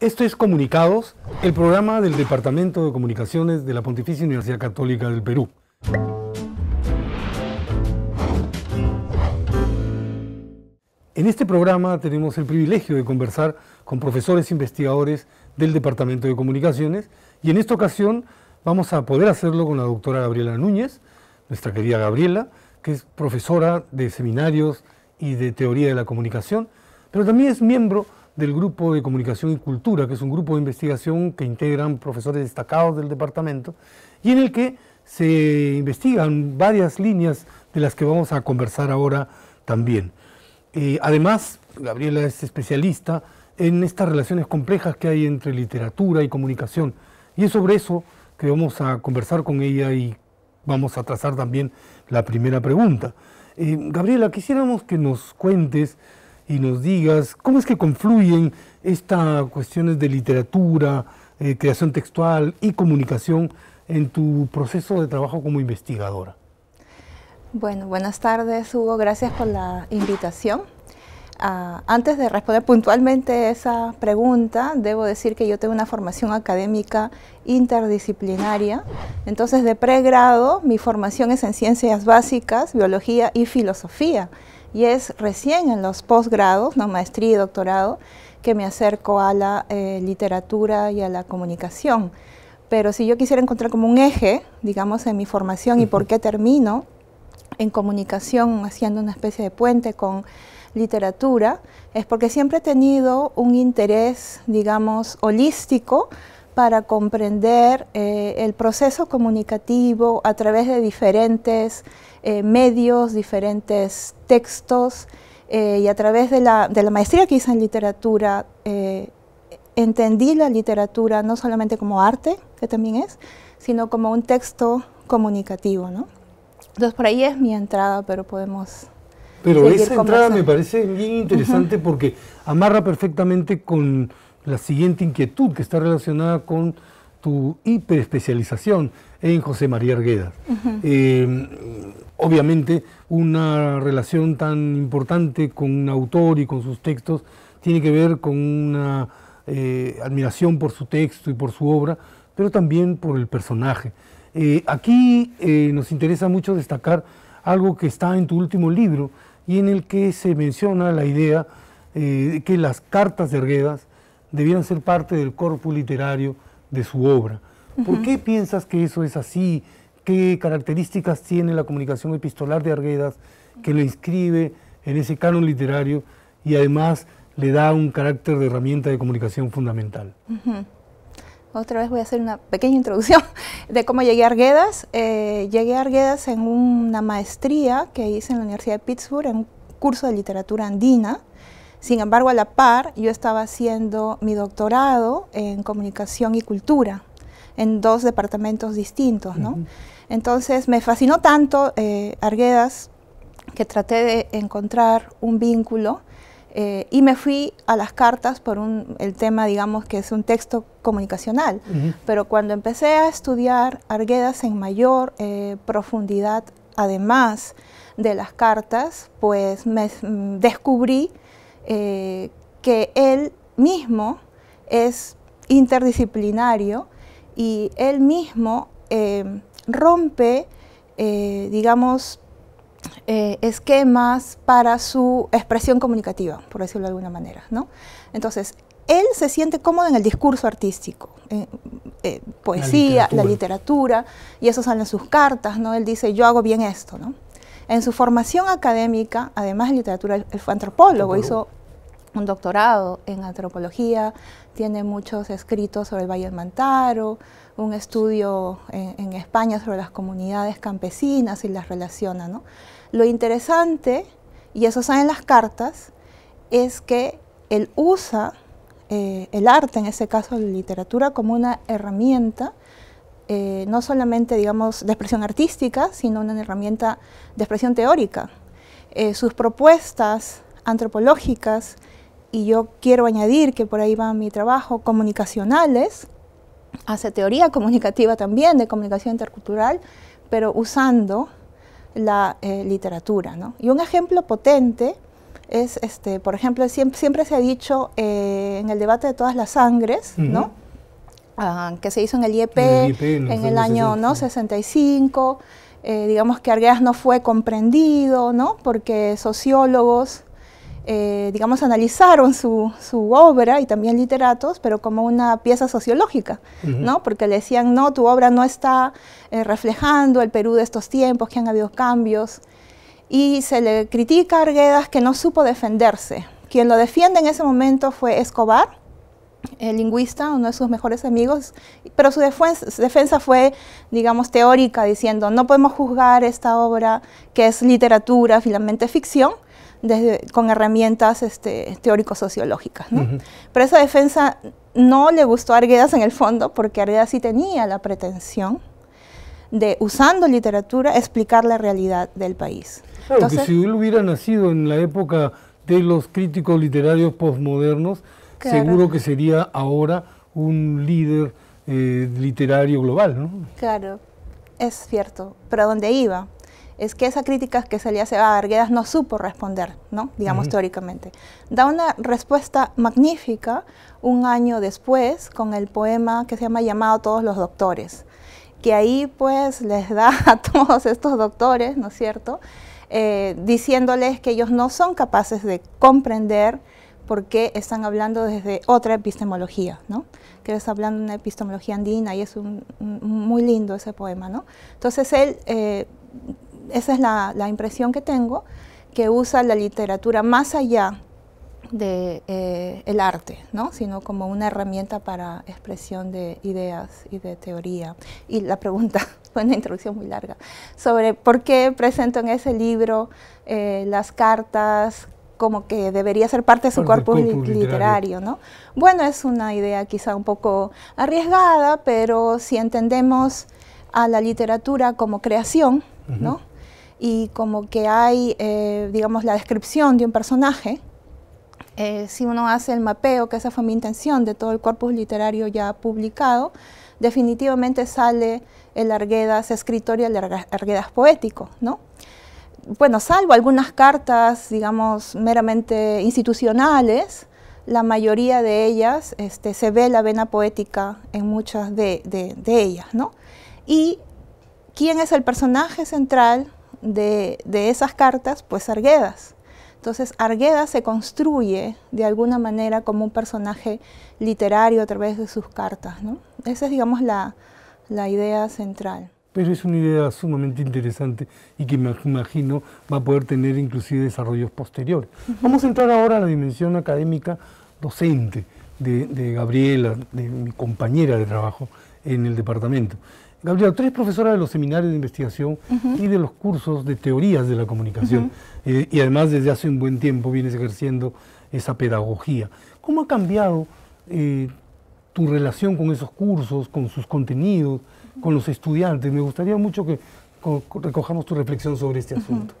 Esto es Comunicados, el programa del Departamento de Comunicaciones de la Pontificia Universidad Católica del Perú. En este programa tenemos el privilegio de conversar con profesores investigadores del Departamento de Comunicaciones y en esta ocasión vamos a poder hacerlo con la doctora Gabriela Núñez, nuestra querida Gabriela, que es profesora de seminarios y de teoría de la comunicación, pero también es miembro del Grupo de Comunicación y Cultura, que es un grupo de investigación que integran profesores destacados del departamento y en el que se investigan varias líneas de las que vamos a conversar ahora también. Eh, además, Gabriela es especialista en estas relaciones complejas que hay entre literatura y comunicación y es sobre eso que vamos a conversar con ella y vamos a trazar también la primera pregunta. Eh, Gabriela, quisiéramos que nos cuentes y nos digas cómo es que confluyen estas cuestiones de literatura, eh, creación textual y comunicación en tu proceso de trabajo como investigadora. Bueno, buenas tardes Hugo, gracias por la invitación. Ah, antes de responder puntualmente esa pregunta, debo decir que yo tengo una formación académica interdisciplinaria. Entonces, de pregrado, mi formación es en ciencias básicas, biología y filosofía y es recién en los posgrados, ¿no? maestría y doctorado, que me acerco a la eh, literatura y a la comunicación. Pero si yo quisiera encontrar como un eje, digamos, en mi formación y por qué termino en comunicación haciendo una especie de puente con literatura, es porque siempre he tenido un interés, digamos, holístico para comprender eh, el proceso comunicativo a través de diferentes eh, medios, diferentes textos eh, y a través de la, de la, maestría que hice en literatura, entendí la literatura no solamente como arte, que también es, sino como un texto comunicativo. ¿no? Entonces por ahí es mi entrada, pero podemos... Pero esa entrada me parece bien interesante porque amarra perfectamente con la siguiente inquietud que está relacionada con tu hiperespecialización en José María Arguedas. Eh, obviamente una relación tan importante con un autor y con sus textos tiene que ver con una eh, admiración por su texto y por su obra, pero también por el personaje. Eh, aquí nos interesa mucho destacar algo que está en tu último libro y en el que se menciona la idea de que las cartas de Arguedas debieran ser parte del corpus literario de su obra. ¿Por qué piensas que eso es así? ¿Qué características tiene la comunicación epistolar de Arguedas que lo inscribe en ese canon literario y además le da un carácter de herramienta de comunicación fundamental? Otra vez voy a hacer una pequeña introducción de cómo llegué a Arguedas. Eh, llegué a Arguedas en una maestría que hice en la Universidad de Pittsburgh, en un curso de literatura andina. Sin embargo, a la par, yo estaba haciendo mi doctorado en comunicación y cultura en dos departamentos distintos, ¿no? Entonces, me fascinó tanto eh, Arguedas que traté de encontrar un vínculo eh, y me fui a las cartas por el tema, digamos, que es un texto comunicacional. Pero cuando empecé a estudiar Arguedas en mayor eh, profundidad, además de las cartas, pues me mm, descubrí eh, que él mismo es interdisciplinario y él mismo eh, rompe, eh, digamos, esquemas para su expresión comunicativa, por decirlo de alguna manera. ¿no? Entonces, él se siente cómodo en el discurso artístico, eh, poesía, la literatura. y eso sale en sus cartas, ¿no? Él dice, yo hago bien esto, ¿no? En su formación académica, además de literatura, él fue antropólogo. hizo un doctorado en antropología, tiene muchos escritos sobre el Valle del Mantaro, un estudio en, España sobre las comunidades campesinas y las relaciona. ¿no? Lo interesante, y eso sale en las cartas, es que él usa eh, el arte, en ese caso la literatura, como una herramienta, eh, no solamente digamos de expresión artística, sino una herramienta de expresión teórica. Eh, sus propuestas antropológicas, y yo quiero añadir que por ahí va mi trabajo, comunicacionales, hace teoría comunicativa también de comunicación intercultural, pero usando la eh, literatura. ¿no? Y un ejemplo potente es, este, por ejemplo, siempre, siempre se ha dicho eh, en el debate de todas las sangres, ¿no? Ah, que se hizo en el IEP en el, e año ¿no? 65, eh, digamos que Argueas no fue comprendido, ¿no? porque sociólogos eh, digamos, analizaron su, su, obra y también literatos, pero como una pieza sociológica, ¿no? Porque le decían, no, tu obra no está eh, reflejando el Perú de estos tiempos, que han habido cambios. Y se le critica a Arguedas que no supo defenderse. Quien lo defiende en ese momento fue Escobar, el lingüista, uno de sus mejores amigos, pero su defensa, su defensa, fue, digamos, teórica, diciendo, no podemos juzgar esta obra que es literatura, finalmente ficción, con herramientas este, teórico-sociológicas. Pero esa defensa no le gustó a Arguedas en el fondo, porque Arguedas sí tenía la pretensión de, usando literatura, explicar la realidad del país. Claro, Entonces, que si él hubiera nacido en la época de los críticos literarios posmodernos, seguro que sería ahora un líder eh, literario global, ¿no? Claro, es cierto, pero ¿a ¿dónde iba? es que esa crítica que se le hace a Arguedas no supo responder, ¿no? digamos teóricamente. Da una respuesta magnífica un año después con el poema que se llama Llamado todos los doctores, que ahí pues les da a todos estos doctores, ¿no es cierto?, eh, diciéndoles que ellos no son capaces de comprender por qué están hablando desde otra epistemología, ¿no? que les hablando de una epistemología andina y es muy lindo ese poema. ¿no? Entonces él... Eh, esa es la, impresión que tengo, que usa la literatura más allá del de, eh, arte, ¿no? sino como una herramienta para expresión de ideas y de teoría. Y la pregunta, fue una introducción muy larga, sobre por qué presento en ese libro eh, las cartas como que debería ser parte de su cuerpo corpus, literario. ¿no? Bueno, es una idea quizá un poco arriesgada, pero si entendemos a la literatura como creación, ¿no? y como que hay, eh, digamos, la descripción de un personaje, eh, si uno hace el mapeo, que esa fue mi intención, de todo el corpus literario ya publicado, definitivamente sale el Arguedas escritorio y el Arguedas poético, ¿no? Bueno, salvo algunas cartas, digamos, meramente institucionales, la mayoría de ellas este, se ve la vena poética en muchas de, de, de ellas, ¿no? Y quién es el personaje central de, esas cartas, pues Arguedas. Entonces, Arguedas se construye de alguna manera como un personaje literario a través de sus cartas. ¿no? Esa es, digamos, la, idea central. Pero es una idea sumamente interesante y que me imagino va a poder tener inclusive desarrollos posteriores. Vamos a entrar ahora a la dimensión académica docente de, de Gabriela, de mi compañera de trabajo en el departamento. Gabriela, tú eres profesora de los seminarios de investigación y de los cursos de teorías de la comunicación eh, y además desde hace un buen tiempo vienes ejerciendo esa pedagogía. ¿Cómo ha cambiado eh, tu relación con esos cursos, con sus contenidos, con los estudiantes? Me gustaría mucho que recojamos tu reflexión sobre este asunto.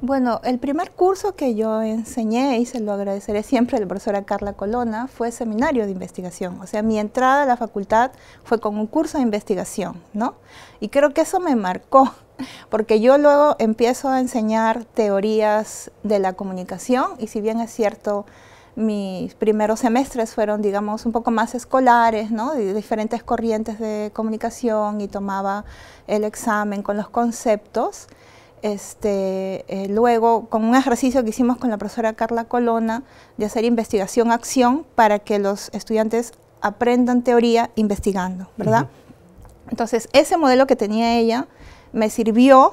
Bueno, el primer curso que yo enseñé, y se lo agradeceré siempre a la profesora Carla Colona, fue seminario de investigación. O sea, mi entrada a la facultad fue con un curso de investigación, ¿no? Y creo que eso me marcó, porque yo luego empiezo a enseñar teorías de la comunicación, y si bien es cierto, mis primeros semestres fueron, digamos, un poco más escolares, ¿no? De diferentes corrientes de comunicación y tomaba el examen con los conceptos. Este, eh, luego, con un ejercicio que hicimos con la profesora Carla Colona, de hacer investigación-acción para que los estudiantes aprendan teoría investigando, ¿verdad? Entonces, ese modelo que tenía ella me sirvió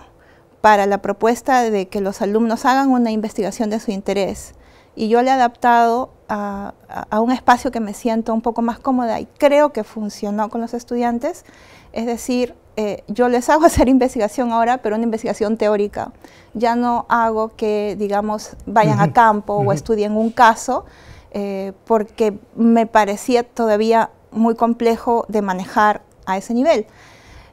para la propuesta de que los alumnos hagan una investigación de su interés. Y yo le he adaptado a, a, un espacio que me siento un poco más cómoda y creo que funcionó con los estudiantes. Es decir, eh, yo les hago hacer investigación ahora, pero una investigación teórica. Ya no hago que, digamos, vayan a campo o estudien un caso, eh, porque me parecía todavía muy complejo de manejar a ese nivel.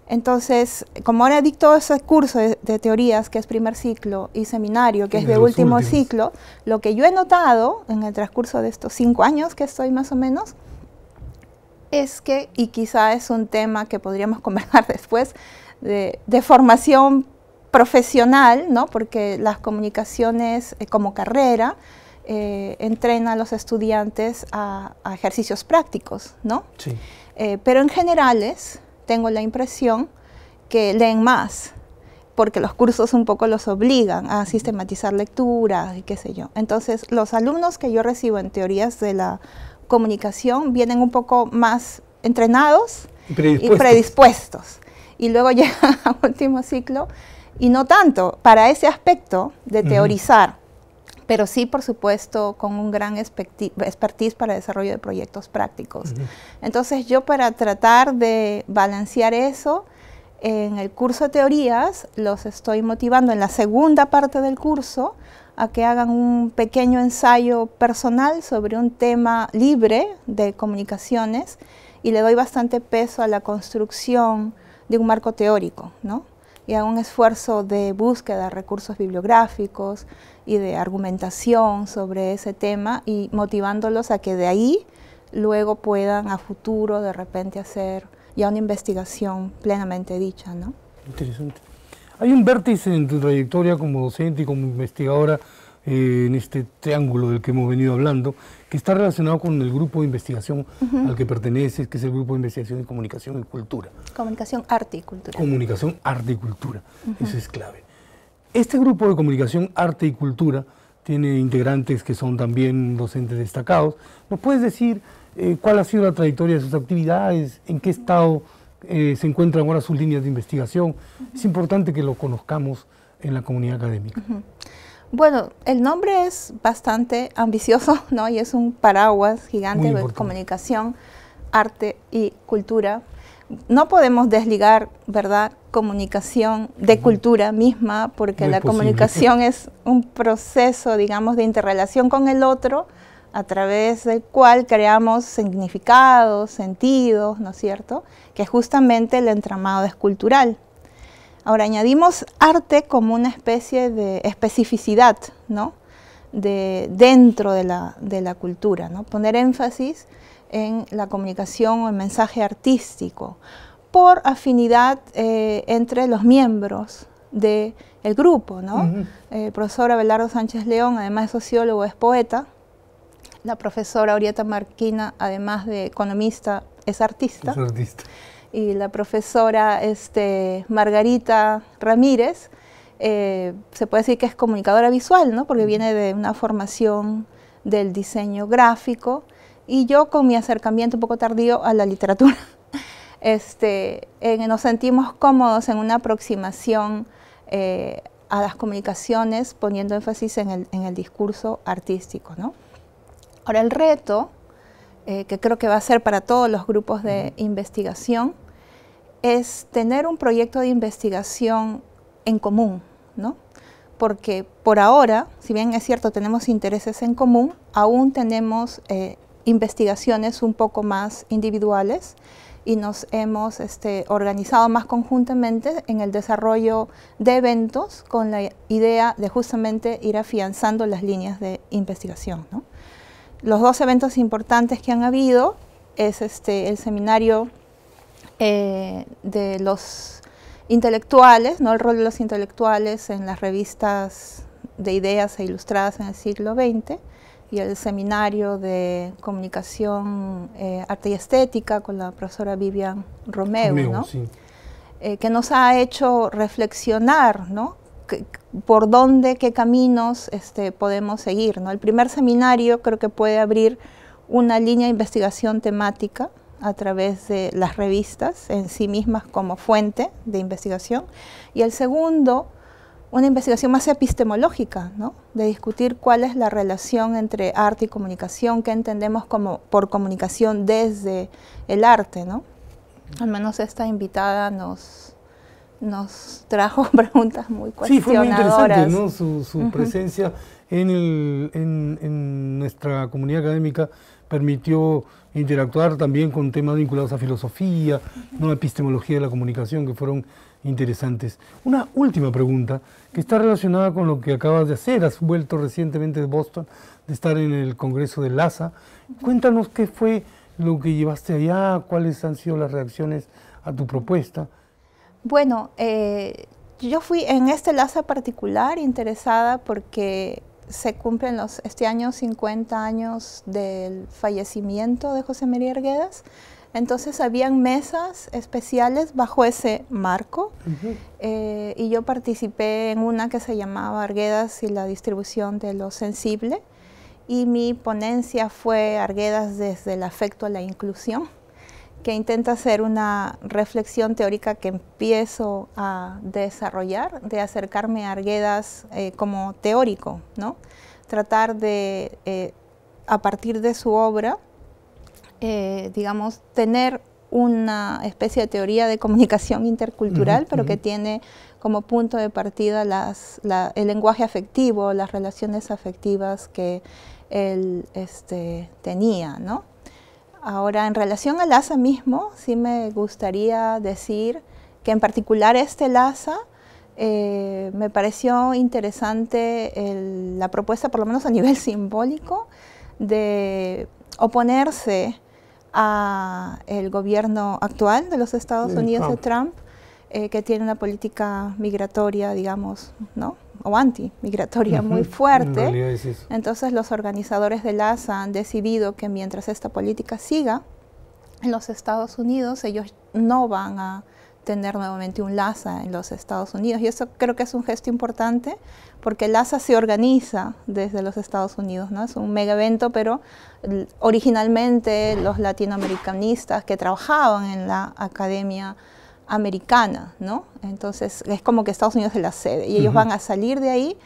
Entonces, como ahora dicto ese curso de, teorías, que es primer ciclo, y seminario, que es de último ciclo, lo que yo he notado en el transcurso de estos cinco años que estoy más o menos, es que, y quizá es un tema que podríamos conversar después, de, formación profesional, ¿no? porque las comunicaciones eh, como carrera eh, entrenan a los estudiantes a, ejercicios prácticos, ¿no? Sí. Eh, pero en generales tengo la impresión que leen más, porque los cursos un poco los obligan a sistematizar lecturas y qué sé yo. Entonces, los alumnos que yo recibo en teorías de la comunicación vienen un poco más entrenados y predispuestos. Y luego llegan a último ciclo y no tanto para ese aspecto de teorizar, pero sí, por supuesto, con un gran expertise para el desarrollo de proyectos prácticos. Entonces yo para tratar de balancear eso, en el curso de teorías los estoy motivando en la segunda parte del curso a que hagan un pequeño ensayo personal sobre un tema libre de comunicaciones y le doy bastante peso a la construcción de un marco teórico, ¿no? Y a un esfuerzo de búsqueda de recursos bibliográficos y de argumentación sobre ese tema y motivándolos a que de ahí luego puedan a futuro de repente hacer ya una investigación plenamente dicha, ¿no? Interesante. Hay un vértice en tu trayectoria como docente y como investigadora eh, en este triángulo del que hemos venido hablando, que está relacionado con el grupo de investigación al que perteneces, que es el grupo de investigación en comunicación y cultura. Comunicación, arte y cultura. Comunicación, arte y cultura. Eso es clave. Este grupo de comunicación, arte y cultura tiene integrantes que son también docentes destacados. ¿Nos puedes decir eh, cuál ha sido la trayectoria de sus actividades? ¿En qué estado? Eh, se encuentran ahora sus líneas de investigación. Es importante que lo conozcamos en la comunidad académica. Bueno, el nombre es bastante ambicioso, ¿no? Y es un paraguas gigante de comunicación, arte y cultura. No podemos desligar, ¿verdad?, comunicación de cultura misma, porque la comunicación es un proceso, digamos, de interrelación con el otro a través del cual creamos significados, sentidos, ¿no es cierto? Que es justamente el entramado escultural. Ahora añadimos arte como una especie de especificidad, ¿no? De, dentro de la, cultura, ¿no? Poner énfasis en la comunicación o el mensaje artístico por afinidad eh, entre los miembros del grupo, ¿no? Eh, el profesor Abelardo Sánchez León, además es sociólogo, es poeta, la profesora Orieta Marquina, además de economista, es artista. Y la profesora este, Margarita Ramírez, eh, se puede decir que es comunicadora visual, ¿no? porque viene de una formación del diseño gráfico. Y yo con mi acercamiento un poco tardío a la literatura, este, nos sentimos cómodos en una aproximación eh, a las comunicaciones poniendo énfasis en el, en el discurso artístico. ¿no? Ahora el reto, eh, que creo que va a ser para todos los grupos de investigación, es tener un proyecto de investigación en común, ¿no? Porque por ahora, si bien es cierto, tenemos intereses en común, aún tenemos eh, investigaciones un poco más individuales y nos hemos este, organizado más conjuntamente en el desarrollo de eventos con la idea de justamente ir afianzando las líneas de investigación. ¿no? los dos eventos importantes que han habido es este, el seminario eh, de los intelectuales, ¿no? el rol de los intelectuales en las revistas de ideas e ilustradas en el siglo XX y el seminario de comunicación, eh, arte y estética con la profesora Vivian Romeo, eh, que nos ha hecho reflexionar ¿no? por dónde, qué caminos este, podemos seguir. ¿no? El primer seminario creo que puede abrir una línea de investigación temática a través de las revistas en sí mismas como fuente de investigación. Y el segundo, una investigación más epistemológica, ¿no? de discutir cuál es la relación entre arte y comunicación, qué entendemos como por comunicación desde el arte. ¿no? Al menos esta invitada nos, nos trajo preguntas muy cuestionadoras. Sí, fue muy interesante ¿no? su, presencia en, nuestra comunidad académica permitió interactuar también con temas vinculados a filosofía, uh epistemología de la comunicación, que fueron interesantes. Una última pregunta, que está relacionada con lo que acabas de hacer. Has vuelto recientemente de Boston, de estar en el Congreso de LASA. Cuéntanos qué fue lo que llevaste allá, cuáles han sido las reacciones a tu propuesta. Bueno, eh, yo fui en este enlace particular interesada porque se cumplen este año 50 años del fallecimiento de José María Arguedas. Entonces habían mesas especiales bajo ese marco eh, y yo participé en una que se llamaba Arguedas y la distribución de lo sensible y mi ponencia fue Arguedas desde el afecto a la inclusión que intenta hacer una reflexión teórica que empiezo a desarrollar, de acercarme a Arguedas eh, como teórico, ¿no? tratar de, eh, a partir de su obra, eh, digamos, tener una especie de teoría de comunicación intercultural, pero que tiene como punto de partida el lenguaje afectivo, las relaciones afectivas que él este, tenía, ¿no? Ahora, en relación al ASA mismo, sí me gustaría decir que en particular este LASA eh, me pareció interesante la propuesta, por lo menos a nivel simbólico, de oponerse al gobierno actual de los Estados Unidos de Trump, eh, que tiene una política migratoria, digamos, ¿no? o anti migratoria muy fuerte. Entonces los organizadores de LASA han decidido que mientras esta política siga en los Estados Unidos, ellos no van a tener nuevamente un LASA en los Estados Unidos. Y eso creo que es un gesto importante porque LASA se organiza desde los Estados Unidos, ¿no? Es un mega evento, pero originalmente los latinoamericanistas que trabajaban en la academia americana, ¿no? Entonces es como que Estados Unidos es la sede y ellos van a salir de ahí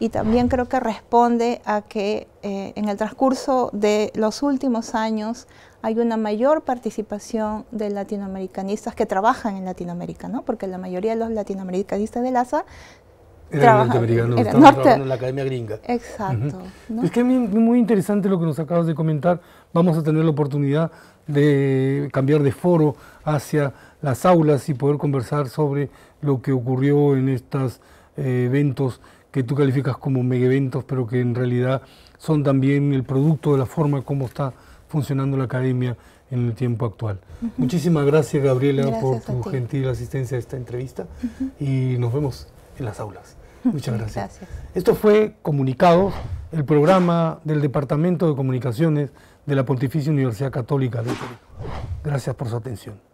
y también creo que responde a que eh, en el transcurso de los últimos años hay una mayor participación de latinoamericanistas que trabajan en Latinoamérica, ¿no? Porque la mayoría de los latinoamericanistas de LASA trabajan en en la Academia Gringa. Exacto. Es que es muy interesante lo que nos acabas de comentar. Vamos a tener la oportunidad de cambiar de foro hacia las aulas y poder conversar sobre lo que ocurrió en estos eh, eventos que tú calificas como mega eventos, pero que en realidad son también el producto de la forma como está funcionando la academia en el tiempo actual. Muchísimas gracias, Gabriela, por tu gentil asistencia a esta entrevista y nos vemos en las aulas. Muchas gracias. gracias. Esto fue comunicado el programa del Departamento de Comunicaciones de la Pontificia Universidad Católica de Perú. Gracias por su atención.